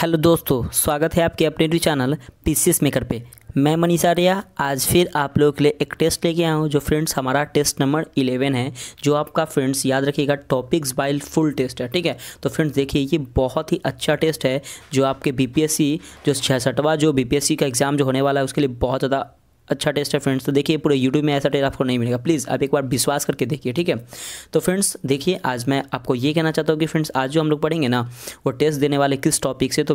hello दोस्तों स्वागत है आपके अपने यूट्यूब चैनल पीसीएस मेकर पे मैं मनीष आर्या आज फिर आप लोगों के लिए एक टेस्ट लेके आया हूँ जो फ्रेंड्स हमारा टेस्ट नंबर इलेवन है जो आपका फ्रेंड्स याद रखिएगा टॉपिक्स बाइल फुल टेस्ट है ठीक है तो फ्रेंड्स देखिए ये बहुत ही अच्छा टेस्ट है जो आपके बीपीएससी जो छियासठवा जो बीपीएससी का एग्ज़ाम जो होने वाला है उसके लिए बहुत ज़्यादा अच्छा टेस्ट है फ्रेंड्स तो देखिए पूरे यूट्यूब में ऐसा टेस्ट आपको नहीं मिलेगा प्लीज़ आप एक बार विश्वास करके देखिए ठीक है तो फ्रेंड्स देखिए आज मैं आपको ये कहना चाहता हूँ कि फ्रेंड्स आज जो हम लोग पढ़ेंगे ना वो टेस्ट देने वाले किस टॉपिक से तो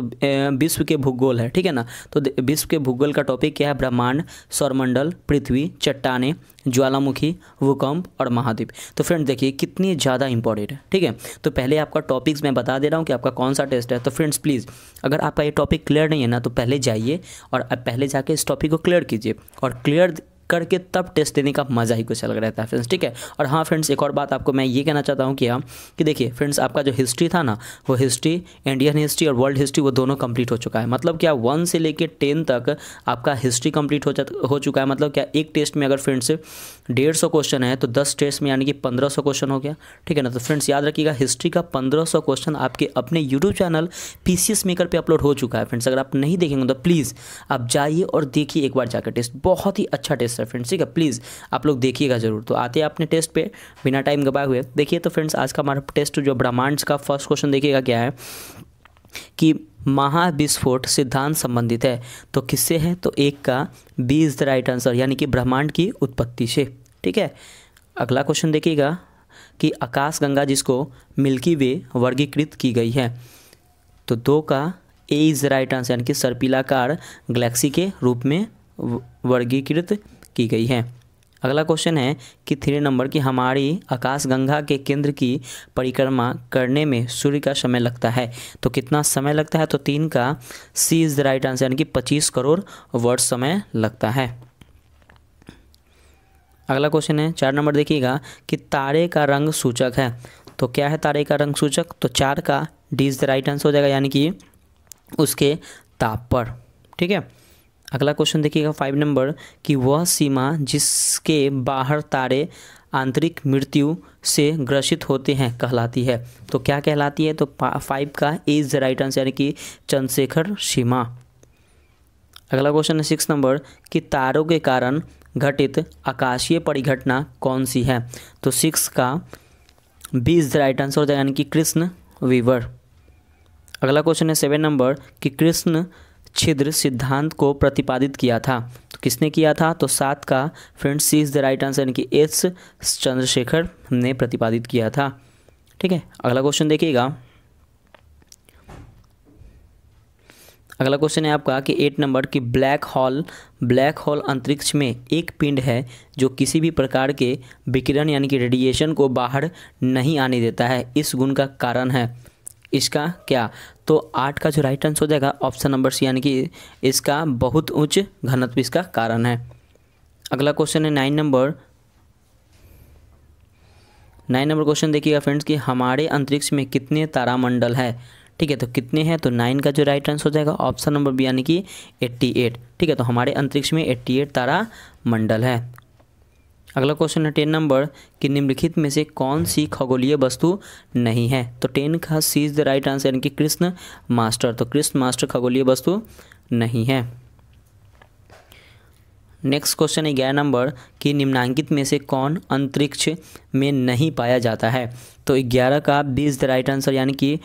विश्व के भूगोल है ठीक है ना तो विश्व के भूगोल का टॉपिक क्या है ब्रह्मांड सौरमंडल पृथ्वी चट्टाने ज्वालामुखी भूकंप और महाद्वीप तो फ्रेंड्स देखिए कितनी ज़्यादा इंपॉर्टेंट है ठीक है तो पहले आपका टॉपिक्स मैं बता दे रहा हूँ कि आपका कौन सा टेस्ट है तो फ्रेंड्स प्लीज़ अगर आपका ये टॉपिक क्लियर नहीं है ना तो पहले जाइए और आप पहले जाके इस टॉपिक को क्लियर कीजिए और क्लियर करके तब टेस्ट देने का मज़ा ही कुछ अलग रहता है फ्रेंड्स ठीक है और हाँ फ्रेंड्स एक और बात आपको मैं ये कहना चाहता हूँ कि हम हाँ, कि देखिए फ्रेंड्स आपका जो हिस्ट्री था ना वो हिस्ट्री इंडियन हिस्ट्री और वर्ल्ड हिस्ट्री वो दोनों कंप्लीट हो चुका है मतलब क्या वन से लेकर टेन तक आपका हिस्ट्री कंप्लीट हो हो चुका है मतलब क्या एक टेस्ट में अगर फ्रेंड्स डेढ़ सौ क्वेश्चन है तो दस टेस्ट में यानी कि पंद्रह सौ क्वेश्चन हो गया ठीक है ना तो फ्रेंड्स याद रखिएगा हिस्ट्री का पंद्रह सौ क्वेश्चन आपके अपने YouTube channel P C S maker पर अपलोड हो चुका है फ्रेंड्स अगर आप नहीं देखेंगे तो प्लीज़ आप जाइए और देखिए एक बार जाकर टेस्ट बहुत ही अच्छा टेस्ट है फ्रेंड्स ठीक है प्लीज़ आप लोग देखिएगा जरूर तो आते हैं अपने टेस्ट पे बिना टाइम गवाए हुए देखिए तो फ्रेंड्स आज का हमारा टेस्ट जो ब्रह्मांड्स का फर्स्ट क्वेश्चन देखिएगा क्या है कि महाविस्फोट सिद्धांत संबंधित है तो किससे है तो एक का B is the right answer यानी कि ब्रह्मांड की उत्पत्ति से ठीक है अगला क्वेश्चन देखिएगा कि आकाश गंगा जिसको मिल्की वे वर्गीकृत की गई है तो दो का ए इज़ राइट आंसर यानी कि सर्पिलाकार गैलेक्सी के रूप में वर्गीकृत की गई है अगला क्वेश्चन है कि थ्री नंबर की हमारी आकाशगंगा के केंद्र की परिक्रमा करने में सूर्य का समय लगता है तो कितना समय लगता है तो तीन का C is the right answer यानी कि पच्चीस करोड़ वर्ष समय लगता है अगला क्वेश्चन है चार नंबर देखिएगा कि तारे का रंग सूचक है तो क्या है तारे का रंग सूचक तो चार का D is the right answer हो जाएगा यानी कि उसके ताप पर ठीक है अगला क्वेश्चन देखिएगा फाइव नंबर कि वह सीमा जिसके बाहर तारे आंतरिक मृत्यु से ग्रसित होते हैं कहलाती है तो क्या कहलाती है तो फाइव का इज द राइट आंसर यानी कि चंद्रशेखर सीमा अगला क्वेश्चन है सिक्स नंबर कि तारों के कारण घटित आकाशीय परिघटना कौन सी है तो सिक्स का B is the right answer हो जाएगा यानी कि कृष्ण वीवर अगला क्वेश्चन है सेवन नंबर कि कृष्ण छिद्र सिद्धांत को प्रतिपादित किया था तो किसने किया था तो सात का friend C is the right answer यानी कि एस चंद्रशेखर ने प्रतिपादित किया था ठीक है अगला क्वेश्चन देखिएगा अगला क्वेश्चन है आपका कि एट नंबर की ब्लैक हॉल ब्लैक हॉल अंतरिक्ष में एक पिंड है जो किसी भी प्रकार के विकिरण यानी कि रेडिएशन को बाहर नहीं आने देता है इस गुण का कारण है इसका क्या तो आठ का जो राइट आंसर हो जाएगा ऑप्शन नंबर सी यानी कि इसका बहुत उच्च घनत्व इसका कारण है अगला क्वेश्चन है nine number nine number question देखिएगा फ्रेंड्स कि हमारे अंतरिक्ष में कितने तारामंडल है ठीक है तो कितने हैं तो नाइन का जो राइट आंसर हो जाएगा ऑप्शन नंबर बी यानी कि एट्टी एट ठीक है तो हमारे अंतरिक्ष में एट्टी एट मंडल है अगला क्वेश्चन है टेन नंबर कि निम्नलिखित में से कौन सी खगोलीय वस्तु नहीं है तो टेन का C is the right answer यानी कि कृष्ण मास्टर तो कृष्ण मास्टर खगोलीय वस्तु नहीं है नेक्स्ट क्वेश्चन है ग्यारह नंबर कि निम्नांकित में से कौन अंतरिक्ष में नहीं पाया जाता है तो ग्यारह का B is the right answer यानी कि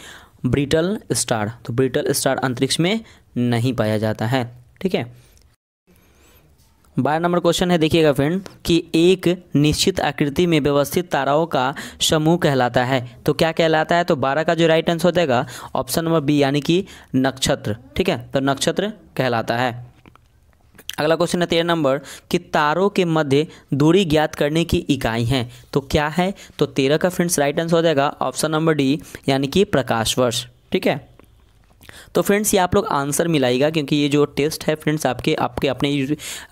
ब्रिटल स्टार तो ब्रिटल स्टार अंतरिक्ष में नहीं पाया जाता है ठीक है बारह नंबर क्वेश्चन है देखिएगा फ्रेंड कि एक निश्चित आकृति में व्यवस्थित ताराओं का समूह कहलाता है तो क्या कहलाता है तो बारह का जो राइट आंसर हो जाएगा ऑप्शन नंबर बी यानी कि नक्षत्र ठीक है तो नक्षत्र कहलाता है अगला क्वेश्चन है तेरह नंबर कि तारों के मध्य दूरी ज्ञात करने की इकाई है तो क्या है तो तेरह का फ्रेंड्स राइट आंसर हो जाएगा ऑप्शन नंबर डी यानी कि प्रकाश वर्ष ठीक है तो फ्रेंड्स ये आप लोग आंसर मिलाएगा क्योंकि ये जो टेस्ट है फ्रेंड्स आपके आपके अपने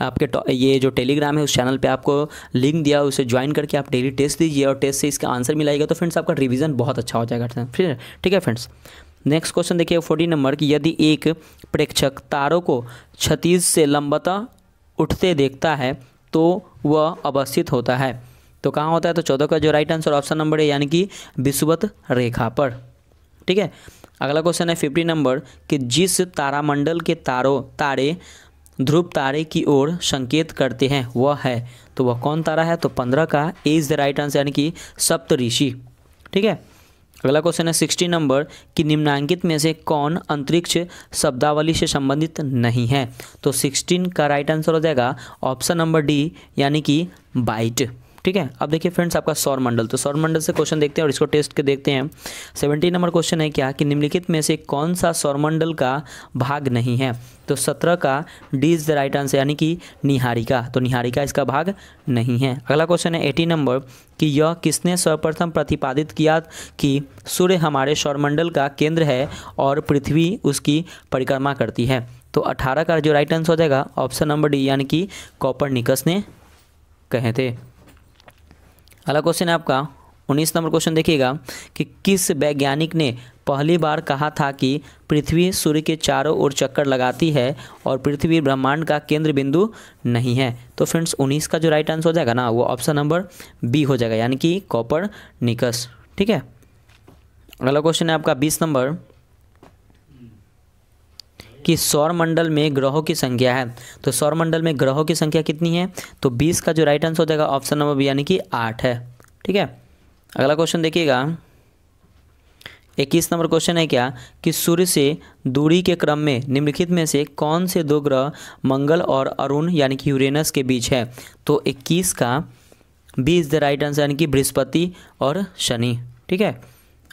आपके ये जो टेलीग्राम है उस चैनल पे आपको लिंक दिया उसे ज्वाइन करके आप डेली टेस्ट दीजिए और टेस्ट से इसका आंसर मिलाएगा तो फ्रेंड्स आपका रिविजन बहुत अच्छा हो जाएगा फिर ठीक है फ्रेंड्स नेक्स्ट क्वेश्चन देखिए फोर्टीन नंबर की यदि एक प्रेक्षक तारों को छतीस से लंबता उठते देखता है तो वह अवस्थित होता है तो कहाँ होता है तो चौदह का जो राइट आंसर ऑप्शन नंबर है यानी कि विश्वत रेखा पर ठीक है अगला क्वेश्चन है फिफ्टी नंबर कि जिस तारामंडल के तारों तारे ध्रुव तारे की ओर संकेत करते हैं वह है तो वह कौन तारा है तो पंद्रह का A is the right answer यानी कि सप्तऋषि ठीक है अगला क्वेश्चन है सिक्सटी नंबर कि निम्नांकित में से कौन अंतरिक्ष शब्दावली से संबंधित नहीं है तो सिक्सटीन का राइट आंसर हो जाएगा ऑप्शन नंबर डी यानी कि बाइट ठीक है अब देखिए फ्रेंड्स आपका सौर मंडल तो सौर मंडल से क्वेश्चन देखते हैं और इसको टेस्ट के देखते हैं सेवेंटी नंबर क्वेश्चन है क्या कि निम्नलिखित में से कौन सा सौरमंडल का भाग नहीं है तो सत्रह का D is the right answer यानी कि निहारिका तो निहारिका इसका भाग नहीं है अगला क्वेश्चन है एटी नंबर कि यह किसने सर्वप्रथम प्रतिपादित किया कि सूर्य हमारे सौरमंडल का केंद्र है और पृथ्वी उसकी परिक्रमा करती है तो 18 का जो राइट आंसर हो जाएगा ऑप्शन नंबर डी यानी कि कॉपर निकस ने कहे थे अगला क्वेश्चन है आपका उन्नीस नंबर क्वेश्चन देखिएगा कि किस वैज्ञानिक ने पहली बार कहा था कि पृथ्वी सूर्य के चारों ओर चक्कर लगाती है और पृथ्वी ब्रह्मांड का केंद्र बिंदु नहीं है तो फ्रेंड्स उन्नीस का जो राइट आंसर हो जाएगा ना वो ऑप्शन नंबर बी हो जाएगा यानी कि कॉपर निकस ठीक है अगला क्वेश्चन है आपका बीस नंबर कि सौरमंडल में ग्रहों की संख्या है तो सौरमंडल में ग्रहों की संख्या कितनी है तो बीस का जो राइट आंसर हो जाएगा ऑप्शन नंबर बी यानी कि आठ है ठीक है अगला क्वेश्चन देखिएगा इक्कीस नंबर क्वेश्चन है क्या कि सूर्य से दूरी के क्रम में निम्नलिखित में से कौन से दो ग्रह मंगल और अरुण यानी कि यूरेनस के बीच है तो इक्कीस का B is the right answer यानी कि बृहस्पति और शनि ठीक है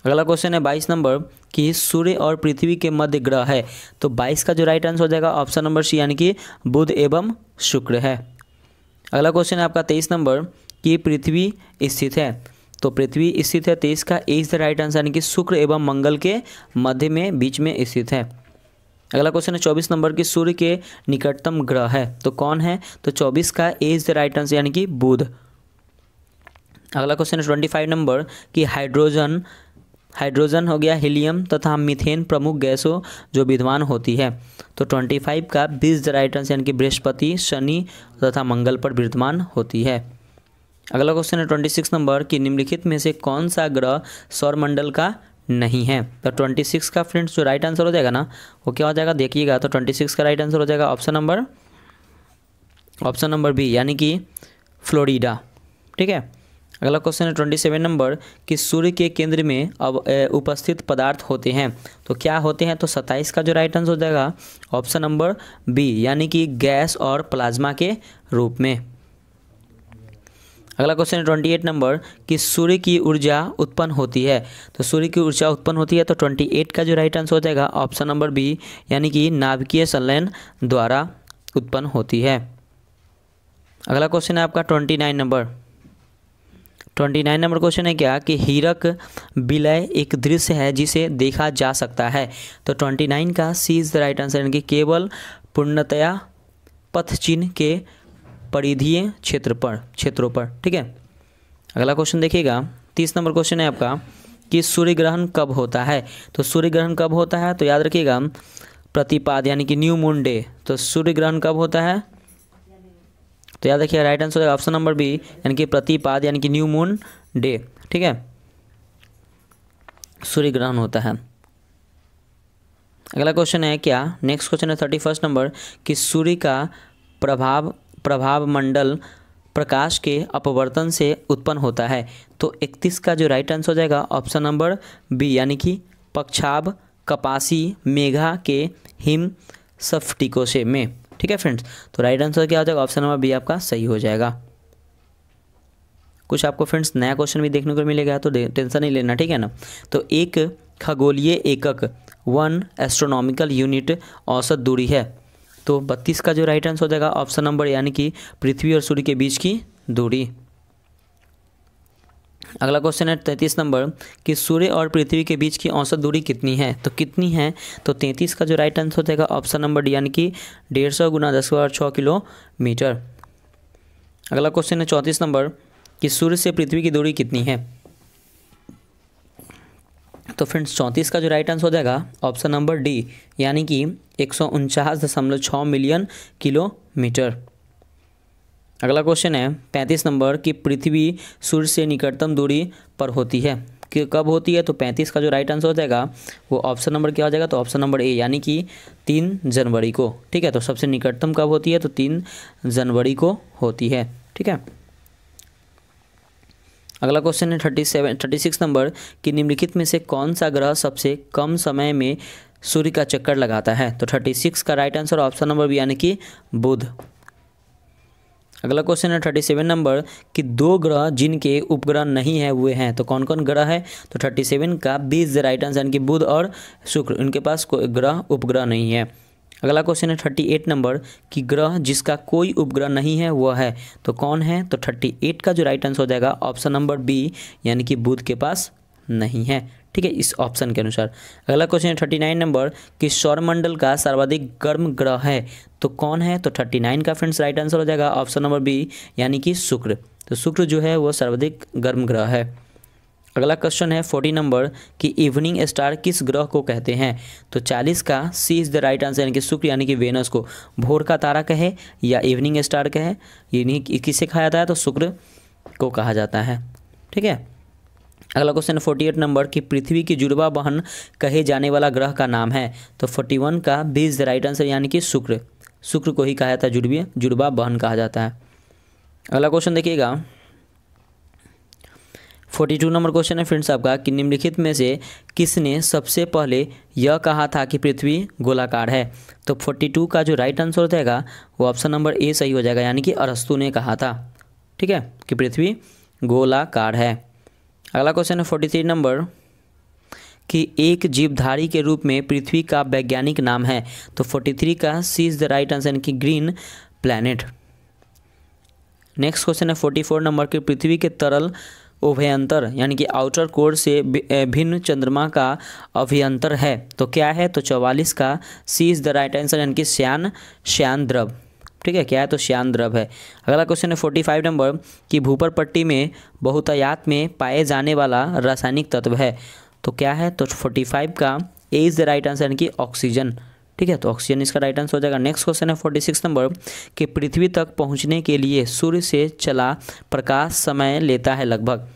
अगला क्वेश्चन है बाईस नंबर कि सूर्य और पृथ्वी के मध्य ग्रह है तो बाईस का जो राइट आंसर हो जाएगा ऑप्शन नंबर सी यानी कि बुध एवं शुक्र है अगला क्वेश्चन है आपका तेईस नंबर कि पृथ्वी स्थित है तो पृथ्वी स्थित है तेईस का A is the right answer यानी कि शुक्र एवं मंगल के मध्य में बीच में स्थित है अगला क्वेश्चन है चौबीस नंबर की सूर्य के निकटतम ग्रह है तो कौन है तो चौबीस का A is the right answer यानी कि बुध अगला क्वेश्चन है ट्वेंटी फाइव नंबर कि हाइड्रोजन हाइड्रोजन हो गया हीलियम तथा मीथेन प्रमुख गैसों जो विद्वान होती है तो 25 का बीस राइट आंसर यानी कि बृहस्पति शनि तथा मंगल पर विद्यमान होती है अगला क्वेश्चन है 26 नंबर कि निम्नलिखित में से कौन सा ग्रह सौरमंडल का नहीं है तो 26 का फ्रेंड्स जो राइट आंसर हो जाएगा ना वो क्या हो जाएगा देखिएगा तो सिक्स का राइट आंसर हो जाएगा option number option number B यानी कि फ्लोरिडा ठीक है अगला क्वेश्चन है ट्वेंटी सेवन नंबर कि सूर्य के केंद्र में अब उपस्थित पदार्थ होते हैं तो क्या होते हैं तो सत्ताईस का जो राइट आंसर हो जाएगा ऑप्शन नंबर बी यानी कि गैस और प्लाज्मा के रूप में अगला क्वेश्चन है ट्वेंटी एट नंबर कि सूर्य की ऊर्जा उत्पन्न होती है तो सूर्य की ऊर्जा उत्पन्न होती है तो ट्वेंटी एट का जो राइट आंसर हो जाएगा ऑप्शन नंबर बी यानी कि नाभिकीय संलयन द्वारा उत्पन्न होती है अगला क्वेश्चन है आपका twenty nine number twenty nine number question है क्या कि हीरक विलय एक दृश्य है जिसे देखा जा सकता है तो ट्वेंटी नाइन का C is the right answer यानी कि केवल पूर्णतया पथ चिन्ह के परिधीय क्षेत्र पर क्षेत्रों पर ठीक है अगला क्वेश्चन देखिएगा तीस नंबर क्वेश्चन है आपका कि सूर्य ग्रहण कब होता है तो सूर्य ग्रहण कब होता है तो याद रखिएगा प्रतिपाद यानी कि न्यू मून डे तो सूर्य ग्रहण कब होता है तो याद रखिए right answer option number B यानी कि प्रतिपाद यानी कि न्यू मून डे ठीक है सूर्य ग्रहण होता है अगला क्वेश्चन है क्या नेक्स्ट क्वेश्चन है थर्टी फर्स्ट नंबर कि सूर्य का प्रभाव प्रभाव मंडल प्रकाश के अपवर्तन से उत्पन्न होता है तो इकतीस का जो राइट आंसर हो जाएगा ऑप्शन नंबर बी यानी कि पक्षाब कपासी मेघा के हिम सफ्टिकोशे में ठीक है फ्रेंड्स तो राइट आंसर क्या हो जाएगा ऑप्शन नंबर बी आपका सही हो जाएगा कुछ आपको फ्रेंड्स नया क्वेश्चन भी देखने को मिलेगा तो टेंशन नहीं लेना ठीक है ना तो एक खगोलीय एकक वन एस्ट्रोनॉमिकल यूनिट औसत दूरी है तो बत्तीस का जो राइट आंसर हो जाएगा ऑप्शन नंबर यानी कि पृथ्वी और सूर्य के बीच की दूरी अगला क्वेश्चन है तैंतीस नंबर कि सूर्य और पृथ्वी के बीच की औसत दूरी कितनी है तो कितनी है तो तैंतीस का जो राइट आंसर हो जाएगा ऑप्शन नंबर डी यानी कि डेढ़ सौ गुना दस और छः किलोमीटर अगला क्वेश्चन है चौंतीस नंबर कि सूर्य से पृथ्वी की दूरी कितनी है तो फ्रेंड्स चौंतीस का जो राइट आंसर हो जाएगा ऑप्शन नंबर डी यानी कि एक मिलियन किलोमीटर अगला क्वेश्चन है पैंतीस नंबर कि पृथ्वी सूर्य से निकटतम दूरी पर होती है कि कब होती है तो पैंतीस का जो राइट आंसर हो जाएगा वो ऑप्शन नंबर क्या हो जाएगा तो ऑप्शन नंबर ए यानी कि तीन जनवरी को ठीक है तो सबसे निकटतम कब होती है तो तीन जनवरी को होती है ठीक है अगला क्वेश्चन है thirty seven thirty six number कि निम्नलिखित में से कौन सा ग्रह सबसे कम समय में सूर्य का चक्कर लगाता है तो थर्टी सिक्स का right answer option number B यानी कि बुध अगला क्वेश्चन है थर्टी सेवन नंबर कि दो ग्रह जिनके उपग्रह नहीं है हुए हैं तो कौन कौन ग्रह है तो थर्टी सेवन का बीस इज द राइट आंसर यानी कि बुध और शुक्र उनके पास कोई ग्रह उपग्रह नहीं है अगला क्वेश्चन है थर्टी एट नंबर कि ग्रह जिसका कोई उपग्रह नहीं है वह है तो कौन है तो थर्टी एट का जो राइट आंसर हो जाएगा ऑप्शन नंबर बी यानी कि बुध के पास नहीं है ठीक है इस ऑप्शन के अनुसार अगला क्वेश्चन है थर्टी नाइन नंबर कि सौरमंडल का सर्वाधिक गर्म ग्रह है तो कौन है तो थर्टी नाइन का फ्रेंड्स राइट आंसर हो जाएगा ऑप्शन नंबर बी यानी कि शुक्र तो शुक्र जो है वो सर्वाधिक गर्म ग्रह है अगला क्वेश्चन है फोर्टी नंबर कि इवनिंग स्टार किस ग्रह को कहते हैं तो चालीस का C is the right answer यानी कि शुक्र यानी कि वेनस को भोर का तारा कहे या इवनिंग स्टार कहे यानी किसे कहा जाता है तो शुक्र को कहा जाता है ठीक है अगला क्वेश्चन फोर्टी एट नंबर कि पृथ्वी की जुड़वा बहन कहे जाने वाला ग्रह का नाम है तो फोर्टी वन का भी इज द राइट आंसर यानी कि शुक्र शुक्र को ही कहा जाता है जुड़वी जुड़वा बहन कहा जाता है अगला क्वेश्चन देखिएगा फोर्टी टू नंबर क्वेश्चन है फ्रेंड्स आपका कि निम्नलिखित में से किसने सबसे पहले यह कहा था कि पृथ्वी गोलाकार है तो फोर्टी टू का जो राइट आंसर हो जाएगा वो ऑप्शन नंबर ए सही हो जाएगा यानी कि अरस्तु ने कहा था ठीक है कि पृथ्वी गोलाकार है अगला क्वेश्चन है फोर्टी थ्री नंबर कि एक जीवधारी के रूप में पृथ्वी का वैज्ञानिक नाम है तो फोर्टी थ्री का C is the right answer यानी कि ग्रीन प्लैनेट नेक्स्ट क्वेश्चन है फोर्टी फोर नंबर की पृथ्वी के तरल उभयंतर यानी कि आउटर कोर से भिन्न चंद्रमा का अभियंतर है तो क्या है तो चौवालीस का C is the right answer यानी कि श्यान श्यान द्रव ठीक है क्या है तो श्यान द्रव है अगला क्वेश्चन है फोर्टी फाइव नंबर कि भूपर पट्टी में बहुतायात में पाए जाने वाला रासायनिक तत्व है तो क्या है तो फोर्टी फाइव का A is the right answer यानी कि ऑक्सीजन ठीक है तो ऑक्सीजन इसका राइट आंसर हो जाएगा नेक्स्ट क्वेश्चन है फोर्टी सिक्स नंबर कि पृथ्वी तक पहुँचने के लिए सूर्य से चला प्रकाश समय लेता है लगभग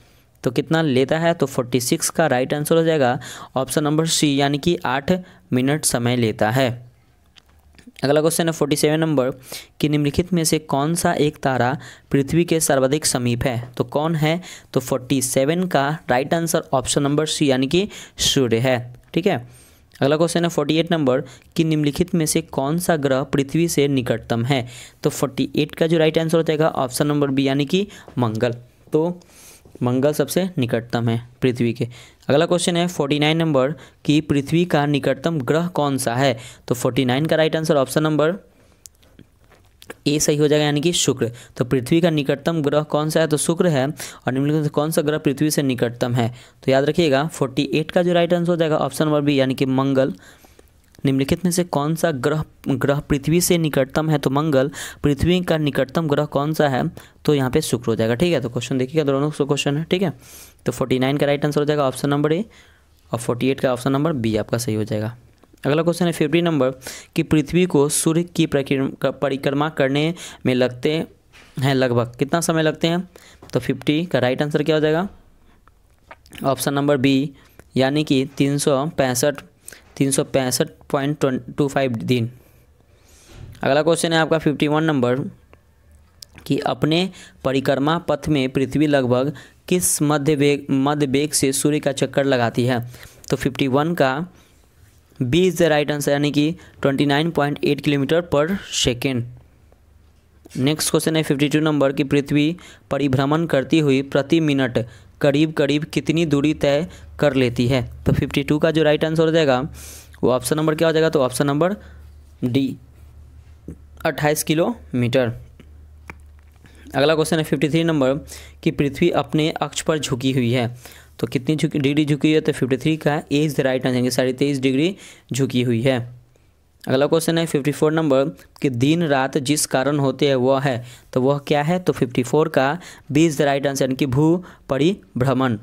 तो कितना लेता है तो फोर्टी सिक्स का राइट आंसर हो जाएगा ऑप्शन नंबर सी यानी कि आठ मिनट समय लेता है अगला क्वेश्चन है फोर्टी सेवन नंबर कि निम्नलिखित में से कौन सा एक तारा पृथ्वी के सर्वाधिक समीप है तो कौन है तो फोर्टी सेवन का right answer option number C यानी कि सूर्य है ठीक है अगला क्वेश्चन है फोर्टी एट नंबर कि निम्नलिखित में से कौन सा ग्रह पृथ्वी से निकटतम है तो फोर्टी एट का जो राइट आंसर हो जाएगा ऑप्शन नंबर बी यानी कि मंगल तो मंगल सबसे निकटतम है पृथ्वी के अगला क्वेश्चन है फोर्टी नाइन नंबर कि पृथ्वी का निकटतम ग्रह कौन सा है तो फोर्टी नाइन का right answer option number A सही हो जाएगा यानी कि शुक्र तो पृथ्वी का निकटतम ग्रह कौन सा है तो शुक्र है और निम्नलिखित कौन सा ग्रह पृथ्वी से निकटतम है तो याद रखिएगा एट का जो राइट आंसर हो जाएगा ऑप्शन नंबर बी यानी कि मंगल निम्नलिखित में से कौन सा ग्रह ग्रह पृथ्वी से निकटतम है तो मंगल पृथ्वी का निकटतम ग्रह कौन सा है तो यहाँ पे शुक्र हो जाएगा ठीक है तो क्वेश्चन देखिएगा दोनों सो क्वेश्चन है ठीक है तो फोर्टी नाइन का राइट आंसर हो जाएगा ऑप्शन नंबर ए और फोर्टी एट का ऑप्शन नंबर बी आपका सही हो जाएगा अगला क्वेश्चन है फिफ्टी नंबर कि पृथ्वी को सूर्य की परिक्रमा करने में लगते हैं लगभग कितना समय लगते हैं तो फिफ्टी का राइट आंसर क्या हो जाएगा ऑप्शन नंबर बी यानी कि तीन सौ पैंसठ तीन सौ पैंसठ पॉइंट टू फाइव दिन अगला क्वेश्चन है आपका फिफ्टी वन नंबर कि अपने परिक्रमा पथ में पृथ्वी लगभग किस मध्य वेग मध्य वेग से सूर्य का चक्कर लगाती है तो फिफ्टी वन का B is the right answer यानी कि twenty nine point eight kilometre पर सेकेंड नेक्स्ट क्वेश्चन है फिफ्टी टू नंबर कि पृथ्वी परिभ्रमण करती हुई प्रति मिनट करीब करीब कितनी दूरी तय कर लेती है तो 52 का जो राइट आंसर हो जाएगा वो ऑप्शन नंबर क्या हो जाएगा तो ऑप्शन नंबर डी 28 किलोमीटर अगला क्वेश्चन है 53 नंबर कि पृथ्वी अपने अक्ष पर झुकी हुई है तो कितनी झुकी डिग्री झुकी हुई है तो 53 का A is the right answer यानी साढ़े तेईस डिग्री झुकी हुई है अगला क्वेश्चन है 54 नंबर कि दिन रात जिस कारण होते हैं वह है तो वह क्या है तो 54 का B is the right answer यानी कि भू परिभ्रमण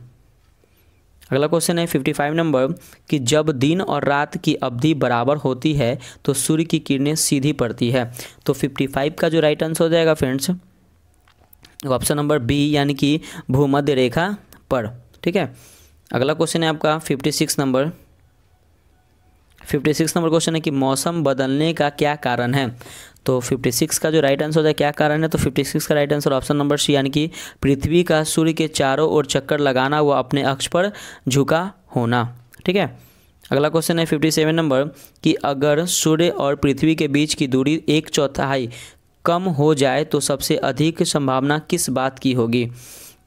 अगला क्वेश्चन है 55 नंबर कि जब दिन और रात की अवधि बराबर होती है तो सूर्य की किरणें सीधी पड़ती है तो 55 का जो राइट आंसर हो जाएगा फ्रेंड्स ऑप्शन नंबर बी यानी कि भूमध्य रेखा पर ठीक है अगला क्वेश्चन है आपका six number fifty six number question है कि मौसम बदलने का क्या कारण है तो 56 का जो राइट आंसर है क्या कारण है तो 56 का right answer option number C यानी कि पृथ्वी का सूर्य के चारों ओर चक्कर लगाना व अपने अक्ष पर झुका होना ठीक है अगला क्वेश्चन है 57 नंबर कि अगर सूर्य और पृथ्वी के बीच की दूरी एक चौथाई कम हो जाए तो सबसे अधिक संभावना किस बात की होगी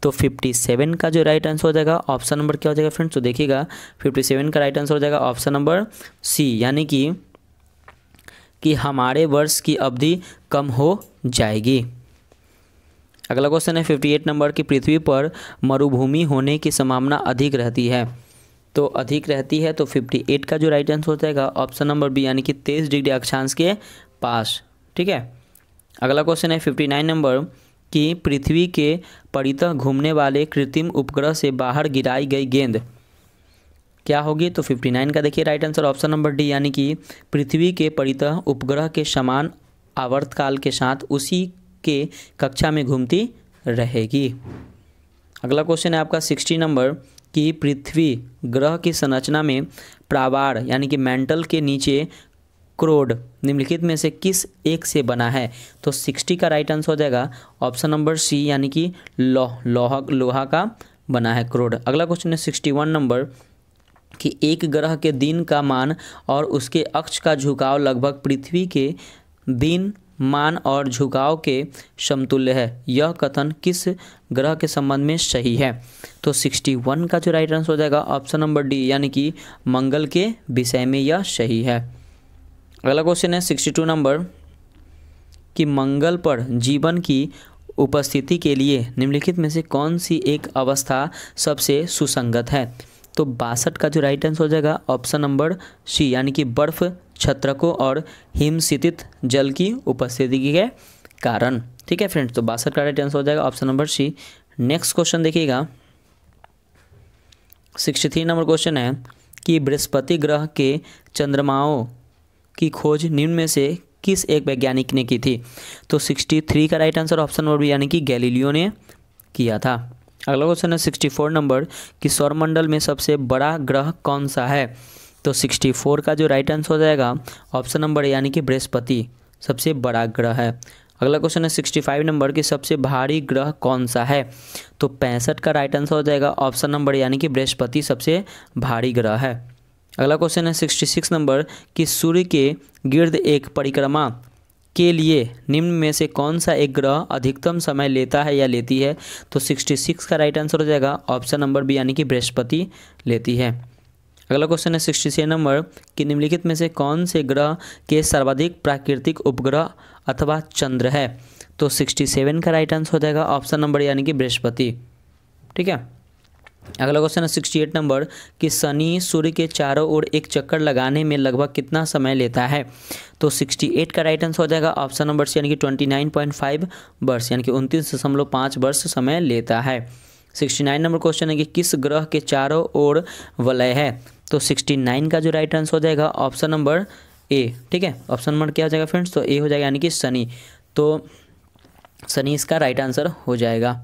तो 57 का जो राइट आंसर हो जाएगा ऑप्शन नंबर क्या हो जाएगा फ्रेंड्स तो देखिएगा 57 का राइट आंसर हो जाएगा ऑप्शन नंबर सी यानी कि कि हमारे वर्ष की अवधि कम हो जाएगी अगला क्वेश्चन है 58 नंबर की पृथ्वी पर मरुभूमि होने की संभावना अधिक रहती है तो अधिक रहती है तो 58 का जो राइट आंसर हो जाएगा ऑप्शन नंबर बी यानी कि तेईस डिग्री अक्षांश के पास ठीक है अगला क्वेश्चन है नाइन नंबर कि पृथ्वी के परितः घूमने वाले कृत्रिम उपग्रह से बाहर गिराई गई गेंद क्या होगी तो 59 का देखिए right answer option number D यानी कि पृथ्वी के परितः उपग्रह के समान आवर्तकाल के साथ उसी के कक्षा में घूमती रहेगी अगला क्वेश्चन है आपका सिक्सटी नंबर कि पृथ्वी ग्रह की संरचना में प्रावार यानी कि मेंटल के नीचे क्रोड निम्नलिखित में से किस एक से बना है तो सिक्सटी का राइट आंसर हो जाएगा ऑप्शन नंबर सी यानी कि लोह लोहा लोहा का बना है क्रोड अगला क्वेश्चन है सिक्सटी वन नंबर कि एक ग्रह के दिन का मान और उसके अक्ष का झुकाव लगभग पृथ्वी के दिन मान और झुकाव के समतुल्य है यह कथन किस ग्रह के संबंध में सही है तो 61 का जो राइट आंसर हो जाएगा ऑप्शन नंबर डी यानी कि मंगल के विषय में यह सही है अगला क्वेश्चन है सिक्सटी टू नंबर कि मंगल पर जीवन की उपस्थिति के लिए निम्नलिखित में से कौन सी एक अवस्था सबसे सुसंगत है तो बासठ का जो राइट आंसर हो जाएगा ऑप्शन नंबर सी यानी कि बर्फ छत्रकों और हिमसितित जल की उपस्थिति के कारण ठीक है फ्रेंड्स तो बासठ का राइट आंसर हो जाएगा option number C next question देखिएगा सिक्सटी थ्री नंबर क्वेश्चन है कि बृहस्पति ग्रह के चंद्रमाओं की खोज निम्न में से किस एक वैज्ञानिक ने की थी तो 63 का right answer option number B यानी कि गैलीलियो ने किया था अगला क्वेश्चन है 64 नंबर कि सौरमंडल में सबसे बड़ा ग्रह कौन सा है तो 64 का जो राइट आंसर हो जाएगा ऑप्शन नंबर यानी कि बृहस्पति सबसे बड़ा ग्रह है अगला क्वेश्चन है 65 नंबर कि सबसे भारी ग्रह कौन सा है तो पैंसठ का राइट आंसर हो जाएगा ऑप्शन नंबर यानी कि बृहस्पति सबसे भारी ग्रह है अगला क्वेश्चन है सिक्सटी सिक्स नंबर कि सूर्य के गिर्द एक परिक्रमा के लिए निम्न में से कौन सा एक ग्रह अधिकतम समय लेता है या लेती है तो 66 का राइट आंसर हो जाएगा ऑप्शन नंबर बी यानी कि बृहस्पति लेती है अगला क्वेश्चन है सिक्सटी सेवन नंबर कि निम्नलिखित में से कौन से ग्रह के सर्वाधिक प्राकृतिक उपग्रह अथवा चंद्र है तो सिक्सटी सेवन का राइट आंसर हो जाएगा ऑप्शन नंबर यानी कि बृहस्पति ठीक है अगला क्वेश्चन है सिक्सटी एट नंबर कि शनि सूर्य के चारों ओर एक चक्कर लगाने में लगभग कितना समय लेता है तो सिक्सटी एट का राइट आंसर हो जाएगा ऑप्शन नंबर सी यानी कि ट्वेंटी नाइन पॉइंट फाइव वर्ष यानी कि उनतीस दशमलव पाँच वर्ष समय लेता है सिक्सटी नाइन नंबर क्वेश्चन है कि किस ग्रह के चारों ओर वलय है तो सिक्सटी नाइन का जो राइट आंसर हो जाएगा ऑप्शन नंबर ए ठीक है ऑप्शन नंबर क्या हो जाएगा फ्रेंड्स तो ए हो जाएगा यानी कि शनि तो शनि इसका राइट आंसर हो जाएगा